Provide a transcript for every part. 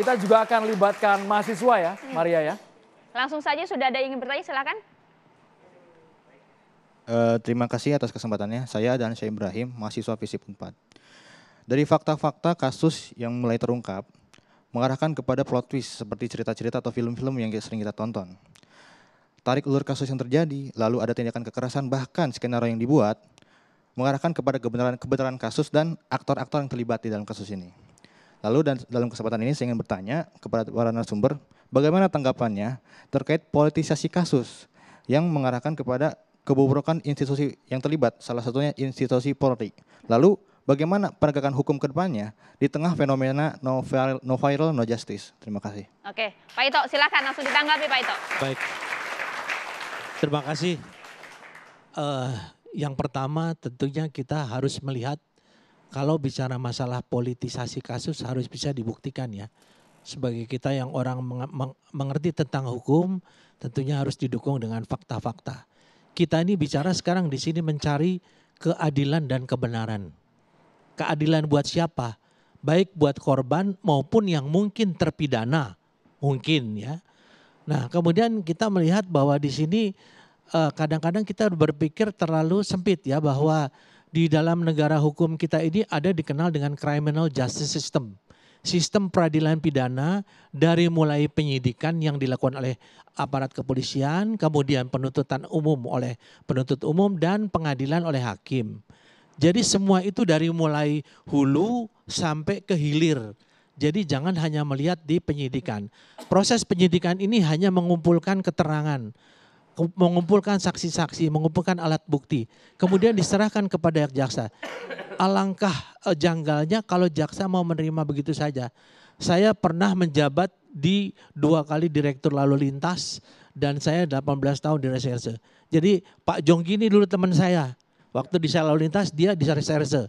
Kita juga akan libatkan mahasiswa ya, hmm. Maria ya. Langsung saja sudah ada yang ingin bertanya, silakan. Uh, terima kasih atas kesempatannya. Saya dan saya Ibrahim, mahasiswa Fisip 4. Dari fakta-fakta kasus yang mulai terungkap, mengarahkan kepada plot twist seperti cerita-cerita atau film-film yang sering kita tonton. Tarik ulur kasus yang terjadi, lalu ada tindakan kekerasan bahkan skenario yang dibuat, mengarahkan kepada kebenaran kebenaran kasus dan aktor-aktor yang terlibat di dalam kasus ini. Lalu dan dalam kesempatan ini saya ingin bertanya kepada para narasumber, bagaimana tanggapannya terkait politisasi kasus yang mengarahkan kepada kebobrokan institusi yang terlibat, salah satunya institusi Polri. Lalu bagaimana penegakan hukum ke depannya di tengah fenomena no viral, no viral, no justice. Terima kasih. Oke, Pak Ito silakan langsung ditanggapi Pak Ito. Baik, terima kasih. Uh, yang pertama tentunya kita harus melihat kalau bicara masalah politisasi kasus harus bisa dibuktikan ya. Sebagai kita yang orang meng mengerti tentang hukum, tentunya harus didukung dengan fakta-fakta. Kita ini bicara sekarang di sini mencari keadilan dan kebenaran. Keadilan buat siapa? Baik buat korban maupun yang mungkin terpidana, mungkin ya. Nah, kemudian kita melihat bahwa di sini eh, kadang-kadang kita berpikir terlalu sempit ya bahwa di dalam negara hukum kita ini ada dikenal dengan criminal justice system. Sistem peradilan pidana dari mulai penyidikan yang dilakukan oleh aparat kepolisian, kemudian penuntutan umum oleh penuntut umum dan pengadilan oleh hakim. Jadi semua itu dari mulai hulu sampai ke hilir. Jadi jangan hanya melihat di penyidikan. Proses penyidikan ini hanya mengumpulkan keterangan mengumpulkan saksi-saksi, mengumpulkan alat bukti, kemudian diserahkan kepada jaksa. Alangkah eh, janggalnya kalau jaksa mau menerima begitu saja. Saya pernah menjabat di dua kali direktur lalu lintas dan saya 18 tahun di reserse. Jadi Pak Jonggi ini dulu teman saya. Waktu di saya lalu lintas dia di reserse.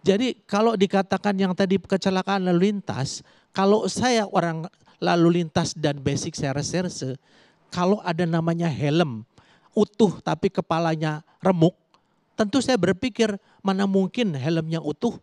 Jadi kalau dikatakan yang tadi kecelakaan lalu lintas, kalau saya orang lalu lintas dan basic saya reserse, kalau ada namanya helm utuh tapi kepalanya remuk, tentu saya berpikir mana mungkin helmnya utuh,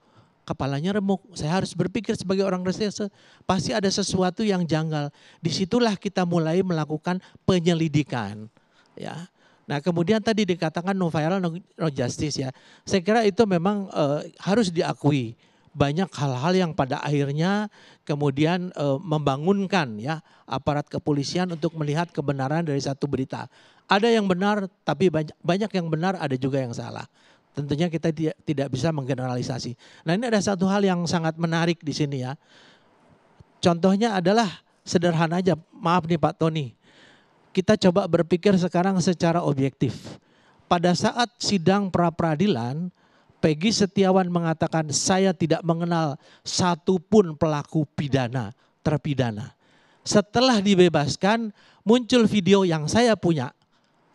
kepalanya remuk. Saya harus berpikir sebagai orang reserse, pasti ada sesuatu yang janggal. Disitulah kita mulai melakukan penyelidikan. Ya, Nah, kemudian tadi dikatakan no viral, no, justice ya. Saya kira itu memang uh, harus diakui banyak hal-hal yang pada akhirnya kemudian e, membangunkan ya aparat kepolisian untuk melihat kebenaran dari satu berita. Ada yang benar tapi banyak banyak yang benar ada juga yang salah. Tentunya kita tidak bisa menggeneralisasi. Nah, ini ada satu hal yang sangat menarik di sini ya. Contohnya adalah sederhana aja. Maaf nih Pak Tony. Kita coba berpikir sekarang secara objektif. Pada saat sidang pra peradilan Pegi Setiawan mengatakan saya tidak mengenal satupun pelaku pidana, terpidana. Setelah dibebaskan muncul video yang saya punya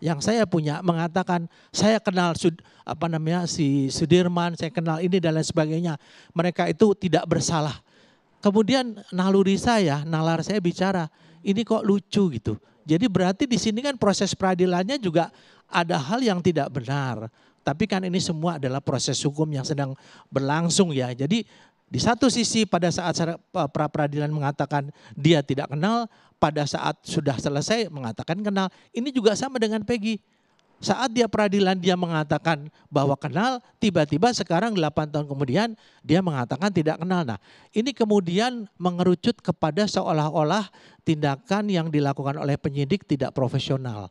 yang saya punya mengatakan saya kenal apa namanya si Sudirman, saya kenal ini dan lain sebagainya. Mereka itu tidak bersalah. Kemudian naluri saya, nalar saya bicara, ini kok lucu gitu. Jadi berarti di sini kan proses peradilannya juga ada hal yang tidak benar. Tapi kan ini semua adalah proses hukum yang sedang berlangsung ya. Jadi di satu sisi pada saat pra peradilan mengatakan dia tidak kenal, pada saat sudah selesai mengatakan kenal. Ini juga sama dengan Peggy. Saat dia peradilan dia mengatakan bahwa kenal, tiba-tiba sekarang 8 tahun kemudian dia mengatakan tidak kenal. Nah, ini kemudian mengerucut kepada seolah-olah tindakan yang dilakukan oleh penyidik tidak profesional.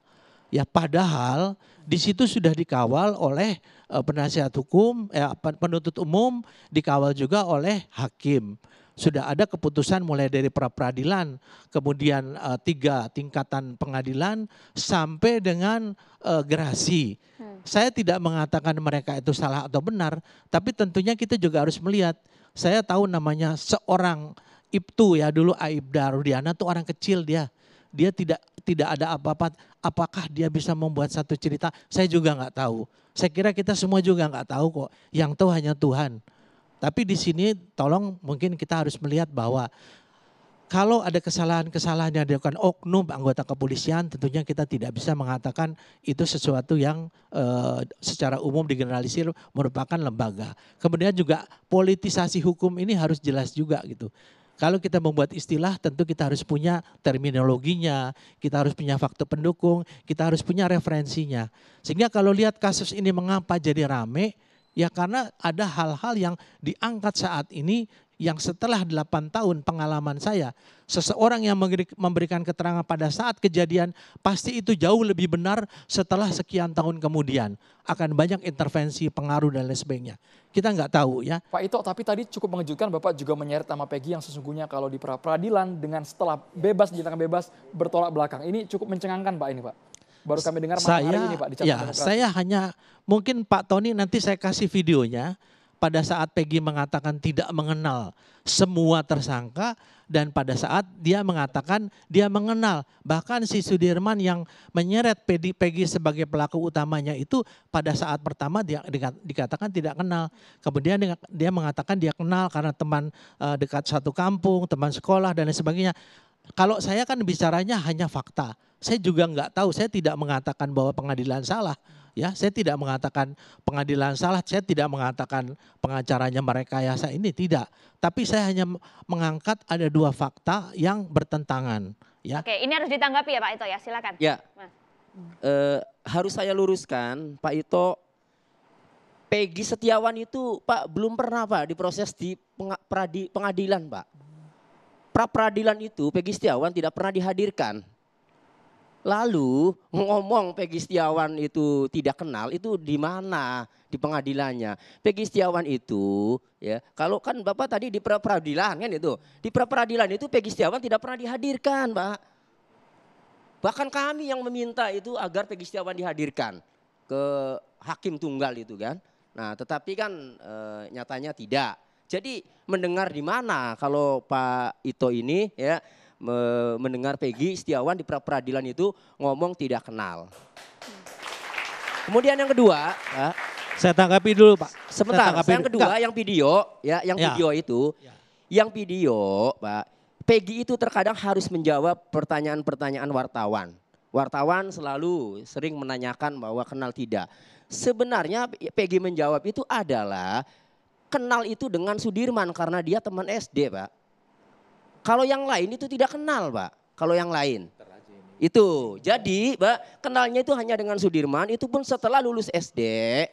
Ya padahal di situ sudah dikawal oleh eh, penasihat hukum, eh, penuntut umum, dikawal juga oleh hakim. Sudah ada keputusan mulai dari pra peradilan, kemudian uh, tiga tingkatan pengadilan sampai dengan uh, gerasi. Hmm. Saya tidak mengatakan mereka itu salah atau benar, tapi tentunya kita juga harus melihat. Saya tahu namanya seorang Ibtu ya dulu Aibda rudiana tuh orang kecil dia dia tidak tidak ada apa-apa. Apakah dia bisa membuat satu cerita? Saya juga nggak tahu. Saya kira kita semua juga nggak tahu kok. Yang tahu hanya Tuhan. Tapi di sini tolong mungkin kita harus melihat bahwa kalau ada kesalahan-kesalahan yang dilakukan oknum anggota kepolisian, tentunya kita tidak bisa mengatakan itu sesuatu yang e, secara umum digeneralisir merupakan lembaga. Kemudian juga politisasi hukum ini harus jelas juga gitu. Kalau kita membuat istilah tentu kita harus punya terminologinya, kita harus punya faktor pendukung, kita harus punya referensinya. Sehingga kalau lihat kasus ini mengapa jadi rame, Ya karena ada hal-hal yang diangkat saat ini yang setelah 8 tahun pengalaman saya, seseorang yang memberikan keterangan pada saat kejadian pasti itu jauh lebih benar setelah sekian tahun kemudian. Akan banyak intervensi, pengaruh dan lain sebagainya. Kita nggak tahu ya. Pak Ito, tapi tadi cukup mengejutkan Bapak juga menyeret nama Peggy yang sesungguhnya kalau di pra peradilan dengan setelah bebas dinyatakan bebas bertolak belakang. Ini cukup mencengangkan Pak ini Pak. Baru kami dengar saya, hari ini Pak ya, Saya hanya mungkin Pak Tony nanti saya kasih videonya pada saat Peggy mengatakan tidak mengenal semua tersangka dan pada saat dia mengatakan dia mengenal bahkan si Sudirman yang menyeret Peggy sebagai pelaku utamanya itu pada saat pertama dia dikatakan tidak kenal kemudian dia mengatakan dia kenal karena teman eh, dekat satu kampung teman sekolah dan lain sebagainya kalau saya kan bicaranya hanya fakta. Saya juga nggak tahu, saya tidak mengatakan bahwa pengadilan salah. Ya, saya tidak mengatakan pengadilan salah, saya tidak mengatakan pengacaranya mereka ya saya ini tidak. Tapi saya hanya mengangkat ada dua fakta yang bertentangan. Ya. Oke, ini harus ditanggapi ya Pak Ito ya, silakan. Ya. Eh, harus saya luruskan, Pak Ito Peggy Setiawan itu Pak belum pernah Pak diproses di pengadilan Pak pra peradilan itu Pegi Setiawan tidak pernah dihadirkan. Lalu ngomong Pegi Setiawan itu tidak kenal itu di mana di pengadilannya. Pegi Setiawan itu ya kalau kan Bapak tadi di pra peradilan kan itu. Di pra peradilan itu Pegi Setiawan tidak pernah dihadirkan, Pak. Bahkan kami yang meminta itu agar Pegi Setiawan dihadirkan ke hakim tunggal itu kan. Nah, tetapi kan e, nyatanya tidak. Jadi mendengar di mana kalau Pak Ito ini ya mendengar Peggy Setiawan di pra peradilan itu ngomong tidak kenal. Kemudian yang kedua, ya, saya tanggapi dulu Pak. Sebentar, saya yang kedua Enggak. yang video ya, yang ya. video itu, ya. yang video Pak, Peggy itu terkadang harus menjawab pertanyaan-pertanyaan wartawan. Wartawan selalu sering menanyakan bahwa kenal tidak. Sebenarnya Peggy menjawab itu adalah kenal itu dengan Sudirman karena dia teman SD, Pak. Kalau yang lain itu tidak kenal, Pak. Kalau yang lain. Itu. Jadi, Pak, kenalnya itu hanya dengan Sudirman, itu pun setelah lulus SD,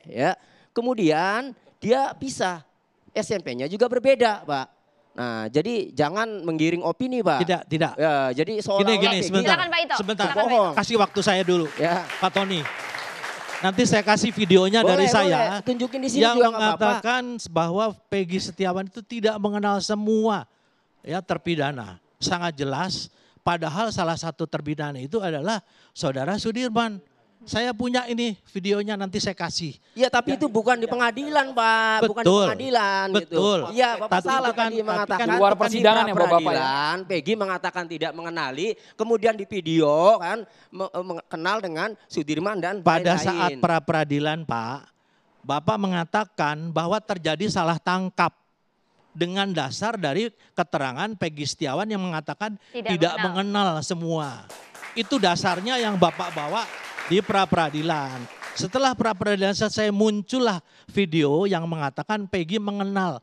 ya. Kemudian dia pisah. SMP-nya juga berbeda, Pak. Nah, jadi jangan menggiring opini, Pak. Tidak, tidak. Ya, jadi soal olah gini, gini, sebentar. Silakan, Pak Ito. Sebentar. Silakan, Kasih waktu saya dulu. Ya. Pak Tony. Nanti saya kasih videonya boleh, dari saya. Tunjukin di sini yang juga mengatakan apa -apa. bahwa Peggy Setiawan itu tidak mengenal semua ya terpidana. Sangat jelas. Padahal salah satu terpidana itu adalah saudara Sudirman. Saya punya ini videonya nanti saya kasih. Iya, tapi ya. itu bukan di pengadilan, Pak. Betul. di pengadilan gitu. Betul. gitu. Iya, Bapak salah kan, tadi mengatakan kan, luar persidangan ya, Bapak ya. Peggy mengatakan tidak mengenali, kemudian di video kan e, mengenal dengan Sudirman dan Pada lain-lain. saat pra peradilan, Pak, Bapak mengatakan bahwa terjadi salah tangkap dengan dasar dari keterangan Peggy Setiawan yang mengatakan tidak, tidak mengenal. mengenal semua. Itu dasarnya yang Bapak bawa di pra peradilan. Setelah pra peradilan selesai muncullah video yang mengatakan Peggy mengenal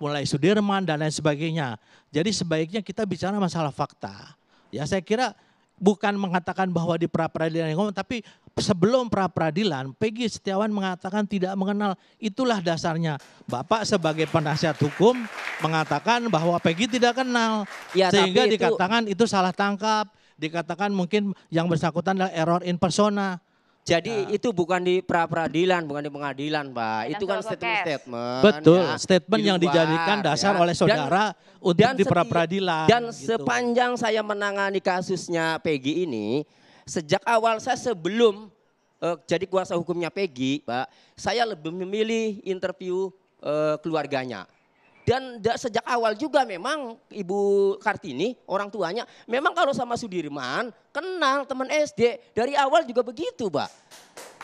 mulai Sudirman dan lain sebagainya. Jadi sebaiknya kita bicara masalah fakta. Ya saya kira bukan mengatakan bahwa di pra peradilan yang ngomong, tapi sebelum pra peradilan Peggy Setiawan mengatakan tidak mengenal. Itulah dasarnya. Bapak sebagai penasihat hukum mengatakan bahwa Peggy tidak kenal. Ya, sehingga itu... dikatakan itu salah tangkap dikatakan mungkin yang bersangkutan adalah error in persona. Jadi nah. itu bukan di pra peradilan, bukan di pengadilan, Pak. Dan itu kan statement-statement. Betul, ya, statement di yang dijadikan ya. dasar ya. oleh saudara dan, untuk dan di pra peradilan. Dan gitu. sepanjang saya menangani kasusnya Peggy ini, sejak awal saya sebelum uh, jadi kuasa hukumnya Peggy, Pak, saya lebih memilih interview uh, keluarganya. Dan sejak awal juga memang Ibu Kartini, orang tuanya, memang kalau sama Sudirman kenal teman SD. Dari awal juga begitu, Pak.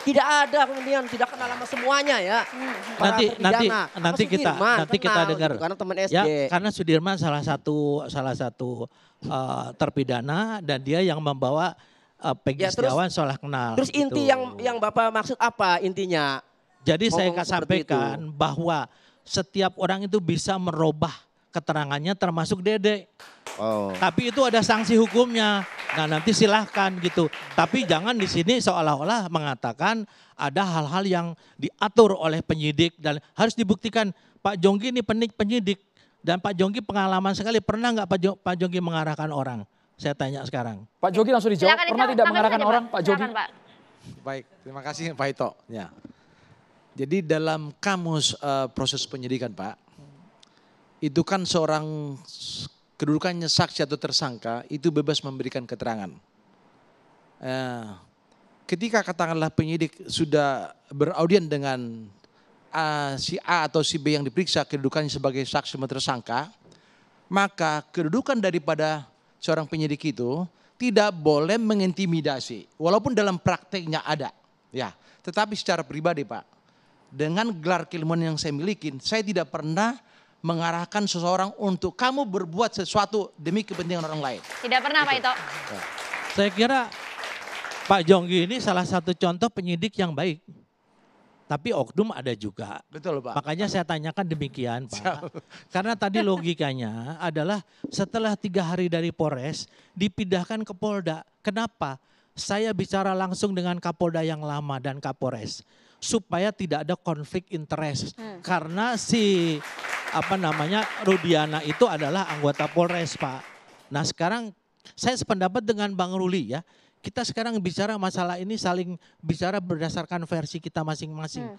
Tidak ada kemudian tidak kenal sama semuanya ya. Hmm. Para nanti nanti nanti kita nanti kita dengar gitu, karena teman SD. Ya, karena Sudirman salah satu salah satu uh, terpidana dan dia yang membawa uh, Peggy ya, Setiawan salah kenal. Terus gitu. inti yang yang Bapak maksud apa intinya? Jadi Ngomong saya sampaikan bahwa setiap orang itu bisa merubah keterangannya termasuk Dede. Oh. Tapi itu ada sanksi hukumnya. Nah nanti silahkan gitu. Tapi jangan di sini seolah-olah mengatakan ada hal-hal yang diatur oleh penyidik dan harus dibuktikan Pak Jonggi ini penik penyidik dan Pak Jonggi pengalaman sekali pernah nggak Pak, jo Pak Jonggi mengarahkan orang? Saya tanya sekarang. Pak Jonggi langsung dijawab. Silakan pernah dijawab, tidak mengarahkan orang Pak, Pak Jonggi? Pak. Baik, terima kasih Pak Ito. Ya. Jadi dalam kamus uh, proses penyidikan Pak, itu kan seorang kedudukannya saksi atau tersangka itu bebas memberikan keterangan. Uh, ketika katakanlah penyidik sudah beraudien dengan uh, si A atau si B yang diperiksa kedudukannya sebagai saksi atau tersangka, maka kedudukan daripada seorang penyidik itu tidak boleh mengintimidasi, walaupun dalam prakteknya ada. Ya, tetapi secara pribadi Pak, dengan gelar keilmuan yang saya miliki, saya tidak pernah mengarahkan seseorang untuk kamu berbuat sesuatu demi kepentingan orang lain. Tidak pernah Pak gitu. Ito. Ya. Saya kira Pak Jonggi ini salah satu contoh penyidik yang baik. Tapi oknum ada juga. Betul Pak. Makanya saya tanyakan demikian Pak. Siap. Karena tadi logikanya adalah setelah tiga hari dari Polres dipindahkan ke Polda. Kenapa? saya bicara langsung dengan Kapolda yang lama dan Kapolres supaya tidak ada konflik interest hmm. karena si apa namanya Rudiana itu adalah anggota Polres Pak. Nah sekarang saya sependapat dengan Bang Ruli ya kita sekarang bicara masalah ini saling bicara berdasarkan versi kita masing-masing. Hmm.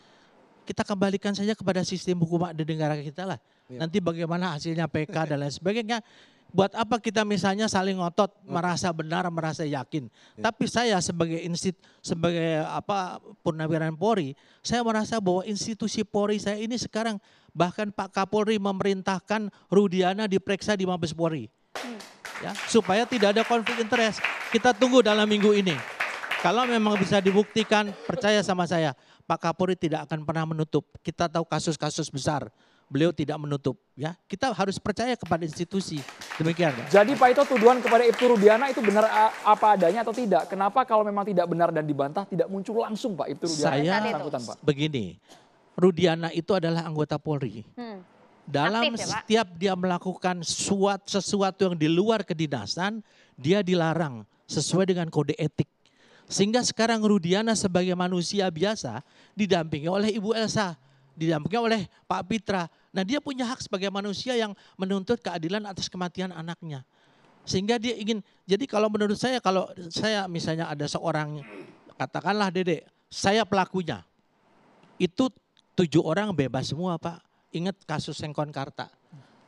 Kita kembalikan saja kepada sistem hukum di negara kita lah. Ya. Nanti bagaimana hasilnya PK dan lain sebagainya buat apa kita misalnya saling ngotot merasa benar merasa yakin ya. tapi saya sebagai institut sebagai apa purnawiran Polri saya merasa bahwa institusi Polri saya ini sekarang bahkan Pak Kapolri memerintahkan Rudiana diperiksa di Mabes Polri hmm. ya supaya tidak ada konflik interest kita tunggu dalam minggu ini kalau memang bisa dibuktikan percaya sama saya Pak Kapolri tidak akan pernah menutup kita tahu kasus-kasus besar beliau tidak menutup ya kita harus percaya kepada institusi Demikian Pak. Jadi Pak Ito tuduhan kepada Ibtu Rudiana itu benar eh, apa adanya atau tidak? Kenapa kalau memang tidak benar dan dibantah tidak muncul langsung Pak Ibtu Rudiana? Saya sangkutan, Pak. begini, Rudiana itu adalah anggota Polri. Hmm. Dalam Aktif, ya, setiap dia melakukan suat, sesuatu yang di luar kedinasan, dia dilarang sesuai dengan kode etik. Sehingga sekarang Rudiana sebagai manusia biasa didampingi oleh Ibu Elsa didampingi oleh Pak Pitra. Nah dia punya hak sebagai manusia yang menuntut keadilan atas kematian anaknya. Sehingga dia ingin, jadi kalau menurut saya, kalau saya misalnya ada seorang, katakanlah Dedek, saya pelakunya. Itu tujuh orang bebas semua Pak. Ingat kasus Sengkon Karta.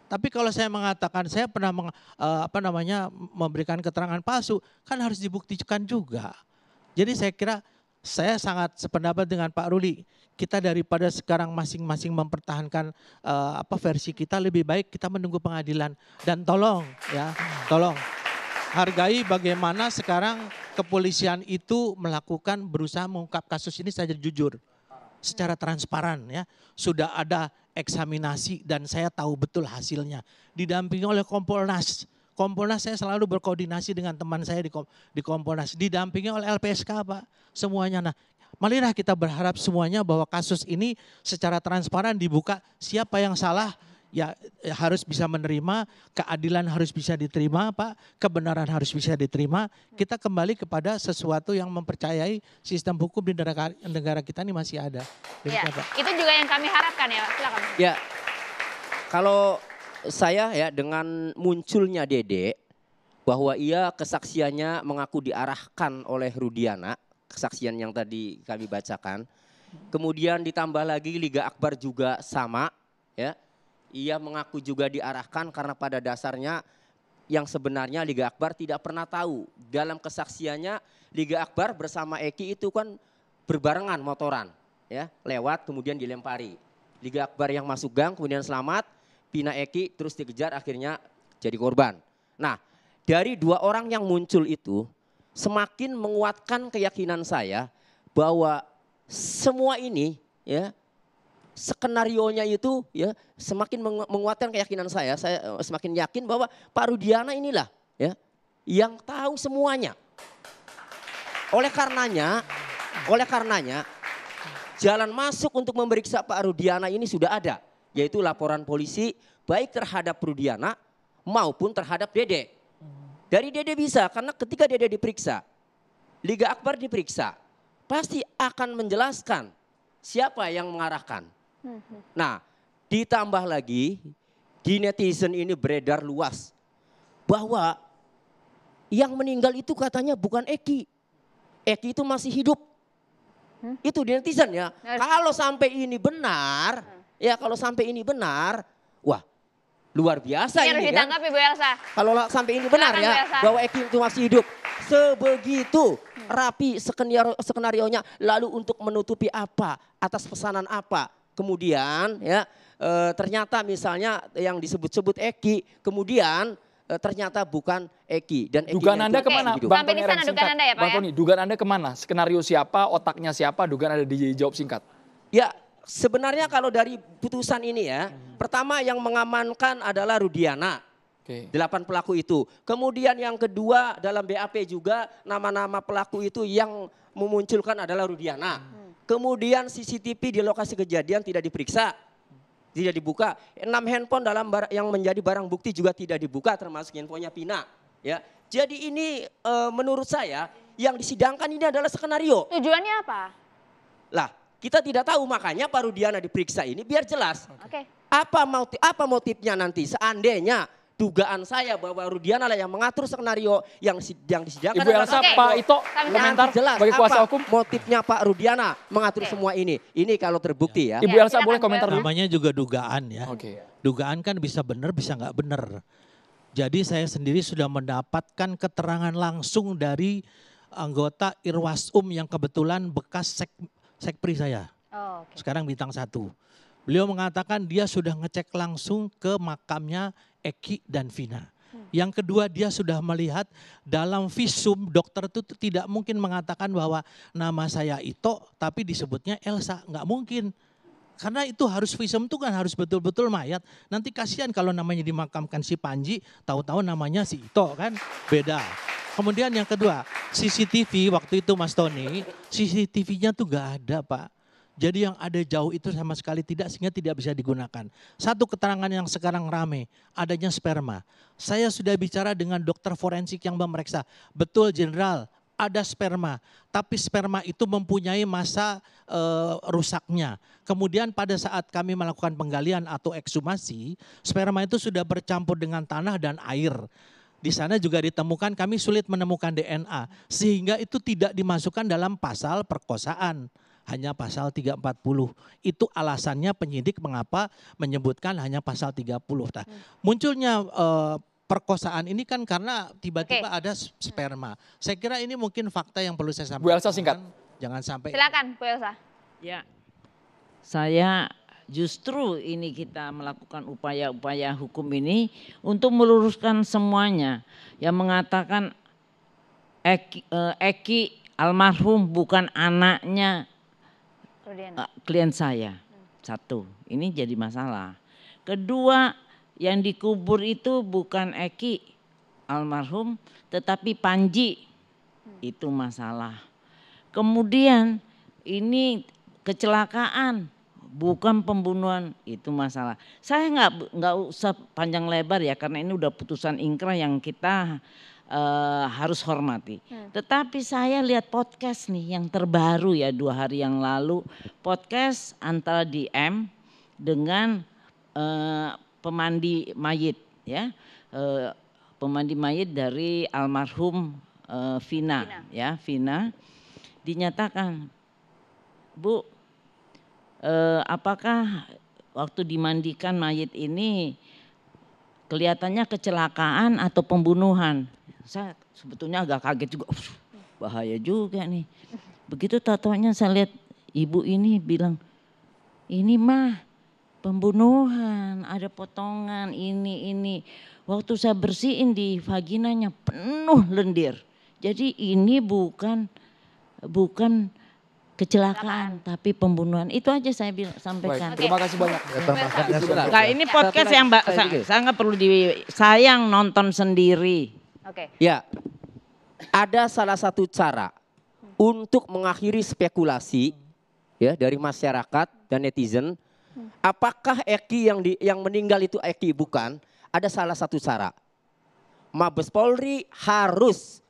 Tapi kalau saya mengatakan saya pernah meng, eh, apa namanya memberikan keterangan palsu, kan harus dibuktikan juga. Jadi saya kira saya sangat sependapat dengan Pak Ruli. Kita daripada sekarang masing-masing mempertahankan uh, apa versi kita lebih baik kita menunggu pengadilan dan tolong ya, tolong hargai bagaimana sekarang kepolisian itu melakukan berusaha mengungkap kasus ini saja jujur secara transparan ya. Sudah ada eksaminasi dan saya tahu betul hasilnya didampingi oleh Kompolnas Kompolnas saya selalu berkoordinasi dengan teman saya di, di Kompolnas, didampingi oleh LPSK Pak, semuanya. Nah, marilah kita berharap semuanya bahwa kasus ini secara transparan dibuka siapa yang salah ya eh, harus bisa menerima, keadilan harus bisa diterima Pak, kebenaran harus bisa diterima. Kita kembali kepada sesuatu yang mempercayai sistem hukum di negara, negara kita ini masih ada. Demikian, ya, Itu juga yang kami harapkan ya Pak, silakan. Ya, kalau saya ya dengan munculnya Dede bahwa ia kesaksiannya mengaku diarahkan oleh Rudiana, kesaksian yang tadi kami bacakan. Kemudian ditambah lagi Liga Akbar juga sama ya. Ia mengaku juga diarahkan karena pada dasarnya yang sebenarnya Liga Akbar tidak pernah tahu. Dalam kesaksiannya Liga Akbar bersama Eki itu kan berbarengan motoran ya, lewat kemudian dilempari. Liga Akbar yang masuk gang kemudian selamat, Pina Eki terus dikejar akhirnya jadi korban. Nah, dari dua orang yang muncul itu semakin menguatkan keyakinan saya bahwa semua ini ya skenario nya itu ya semakin menguatkan keyakinan saya saya eh, semakin yakin bahwa Pak Rudiana inilah ya yang tahu semuanya oleh karenanya oleh karenanya jalan masuk untuk memeriksa Pak Rudiana ini sudah ada yaitu laporan polisi baik terhadap Rudiana maupun terhadap Dede. Dari Dede bisa karena ketika Dede diperiksa, Liga Akbar diperiksa, pasti akan menjelaskan siapa yang mengarahkan. Nah, ditambah lagi di netizen ini beredar luas bahwa yang meninggal itu katanya bukan Eki. Eki itu masih hidup. Hmm? Itu di netizen ya. Kalau sampai ini benar, Ya kalau sampai ini benar, wah luar biasa ini, ini harus kan? Ibu Elsa. Kalau sampai ini benar Silakan, ya bahwa Eki itu masih hidup. Sebegitu rapi skenario skenarionya lalu untuk menutupi apa atas pesanan apa. Kemudian ya e, ternyata misalnya yang disebut-sebut Eki kemudian e, ternyata bukan Eki dan Eki dugaan Anda kemana? Bang Sampai di sana singkat. dugaan Anda ya Pak. Bang ya? Tony, ya? dugaan Anda kemana? Skenario siapa, otaknya siapa, dugaan Anda dijawab singkat. Ya sebenarnya kalau dari putusan ini ya, hmm. pertama yang mengamankan adalah Rudiana. Okay. Delapan pelaku itu. Kemudian yang kedua dalam BAP juga nama-nama pelaku itu yang memunculkan adalah Rudiana. Hmm. Kemudian CCTV di lokasi kejadian tidak diperiksa, tidak dibuka. Enam handphone dalam bar yang menjadi barang bukti juga tidak dibuka, termasuk handphonenya Pina. Ya, jadi ini e, menurut saya yang disidangkan ini adalah skenario. Tujuannya apa? Lah, kita tidak tahu makanya Pak Rudiana diperiksa ini biar jelas. Oke. Okay. Apa motif, apa motifnya nanti seandainya dugaan saya bahwa Rudiana lah yang mengatur skenario yang yang disediakan. Ibu Elsa, okay. Pak Ito, komentar jelas bagi kuasa hukum. motifnya Pak Rudiana mengatur okay. semua ini. Ini kalau terbukti ya. ya. Ibu Elsa boleh komentar. Namanya juga dugaan ya. Oke. Okay. Dugaan kan bisa benar bisa nggak benar. Jadi saya sendiri sudah mendapatkan keterangan langsung dari anggota Irwasum yang kebetulan bekas sek, sekpri saya. Oh, okay. Sekarang bintang satu. Beliau mengatakan dia sudah ngecek langsung ke makamnya Eki dan Vina. Hmm. Yang kedua dia sudah melihat dalam visum dokter itu tidak mungkin mengatakan bahwa nama saya Ito tapi disebutnya Elsa. Nggak mungkin. Karena itu harus visum itu kan harus betul-betul mayat. Nanti kasihan kalau namanya dimakamkan si Panji, tahu-tahu namanya si Ito kan beda. Kemudian yang kedua, CCTV waktu itu Mas Tony, CCTV-nya tuh gak ada Pak. Jadi yang ada jauh itu sama sekali tidak sehingga tidak bisa digunakan. Satu keterangan yang sekarang rame, adanya sperma. Saya sudah bicara dengan dokter forensik yang memeriksa. Betul jenderal, ada sperma, tapi sperma itu mempunyai masa e, rusaknya. Kemudian pada saat kami melakukan penggalian atau ekshumasi, sperma itu sudah bercampur dengan tanah dan air. Di sana juga ditemukan kami sulit menemukan DNA sehingga itu tidak dimasukkan dalam pasal perkosaan hanya pasal 340. Itu alasannya penyidik mengapa menyebutkan hanya pasal 30. Nah, munculnya eh, perkosaan ini kan karena tiba-tiba okay. ada sperma. Saya kira ini mungkin fakta yang perlu saya sampaikan. Bu Elsa singkat. Jangan sampai. Silakan Bu Elsa. Ya. Saya justru ini kita melakukan upaya-upaya hukum ini untuk meluruskan semuanya yang mengatakan Eki, eh, Eki almarhum bukan anaknya klien, eh, klien saya. Satu, ini jadi masalah. Kedua, yang dikubur itu bukan Eki almarhum tetapi Panji. Hmm. Itu masalah. Kemudian ini kecelakaan bukan pembunuhan itu masalah. Saya nggak nggak usah panjang lebar ya karena ini udah putusan inkrah yang kita uh, harus hormati. Hmm. Tetapi saya lihat podcast nih yang terbaru ya dua hari yang lalu podcast antara DM dengan uh, pemandi mayit ya uh, pemandi mayit dari almarhum uh, Vina, Vina ya Vina dinyatakan Bu eh, apakah waktu dimandikan mayit ini kelihatannya kecelakaan atau pembunuhan. Saya sebetulnya agak kaget juga, bahaya juga nih. Begitu tatonya saya lihat ibu ini bilang, ini mah pembunuhan, ada potongan ini ini. Waktu saya bersihin di vaginanya penuh lendir. Jadi ini bukan bukan kecelakaan tapi pembunuhan itu aja saya bilang sampaikan. Baik, terima kasih banyak. Nah, ini podcast yang Mbak saya, saya nggak perlu di sayang nonton sendiri. Oke. Okay. Ya. Ada salah satu cara untuk mengakhiri spekulasi ya dari masyarakat dan netizen. Apakah Eki yang di, yang meninggal itu Eki bukan? Ada salah satu cara. Mabes Polri harus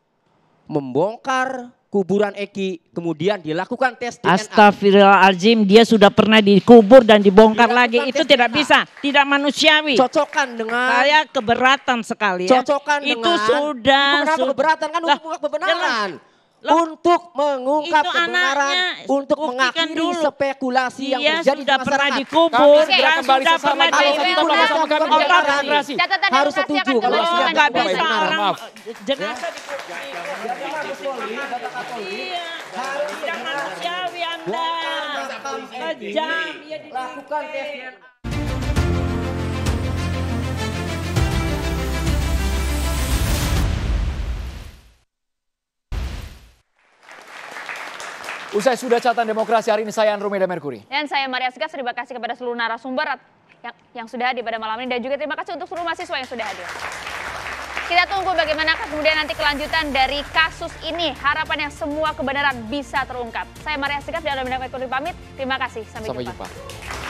membongkar kuburan Eki, kemudian dilakukan tes DNA. Astagfirullahaladzim, dia sudah pernah dikubur dan dibongkar dilakukan lagi. Itu DNA. tidak bisa, tidak manusiawi. Cocokkan dengan saya keberatan sekali. Ya. Cocokkan itu dengan sudah itu keberatan kan lah, untuk kebenaran. Loh, untuk mengungkap kebenaran, untuk mengakhiri dulu. spekulasi dia yang terjadi sudah di pernah dikubur dan sudah pernah dikubur. Harus setuju kalau tidak bisa orang jenazah dikubur. sejam. Iya, lakukan tes iya. Usai sudah catatan demokrasi hari ini saya Andromeda Merkuri. Dan saya Maria Sikas, terima kasih kepada seluruh narasumber yang, yang sudah hadir pada malam ini. Dan juga terima kasih untuk seluruh mahasiswa yang sudah hadir. Kita tunggu bagaimana kemudian nanti kelanjutan dari kasus ini. Harapan yang semua kebenaran bisa terungkap. Saya Maria Sikap dan Anda Ekonomi pamit. Terima kasih. Sampai, Sampai jumpa. jumpa.